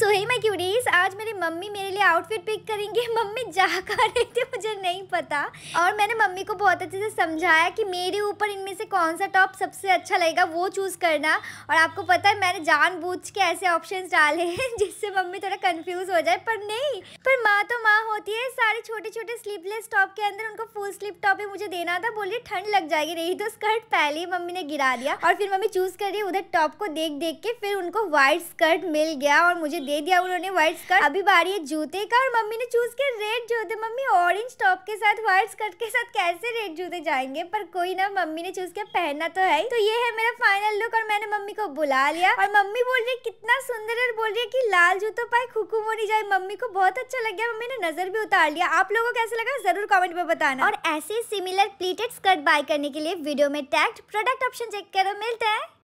so hey my cuties आज मेरी mummy मेरे लिए आउटफिट पिक करेंगे मम्मी जा कर रही थी मुझे नहीं पता और मैंने मम्मी को बहुत अच्छे से समझाया कि मेरे ऊपर इनमें से कौन सा टॉप सबसे अच्छा लगेगा वो चूज़ करना और आपको पता है मैंने जानबूझ के ऐसे ऑप्शंस डाले हैं जिससे मम्मी थोड़ा कन्फ्यूज़ हो जाए पर नहीं पर होती है सारे छोटे छोटे स्लीवलेस टॉप के अंदर उनको फुल स्लीव टॉप ही मुझे देना था बोल रही ठंड लग जाएगी रही तो स्कर्ट पहले ही मम्मी ने गिरा दिया और फिर मम्मी चूज कर रही उधर टॉप को देख देख के फिर उनको व्हाइट स्कर्ट मिल गया और मुझे दे दिया उन्होंने व्हाइट स्कर्ट अभी बारी है जूते का और मम्मी ने चूज किया रेड जूते मम्मी ऑरेंज टॉप के साथ व्हाइट स्कर्ट के साथ कैसे रेड जूते जाएंगे पर कोई ना मम्मी ने चूज किया पहनना तो है तो ये है मेरा फाइनल लुक और मैंने मम्मी को बुला लिया और मम्मी बोल रही कितना सुंदर है बोल रही है की लाल जूतों पाए खुकू मोड़ी जाए मम्मी को बहुत अच्छा लग गया मम्मी ने नजर कलर भी उतार लिया आप लोगों को कैसे लगा जरूर कमेंट में बताना और ऐसे सिमिलर प्लीटेड स्कर्ट बाय करने के लिए वीडियो में टैक्ट प्रोडक्ट ऑप्शन चेक करो मिलता है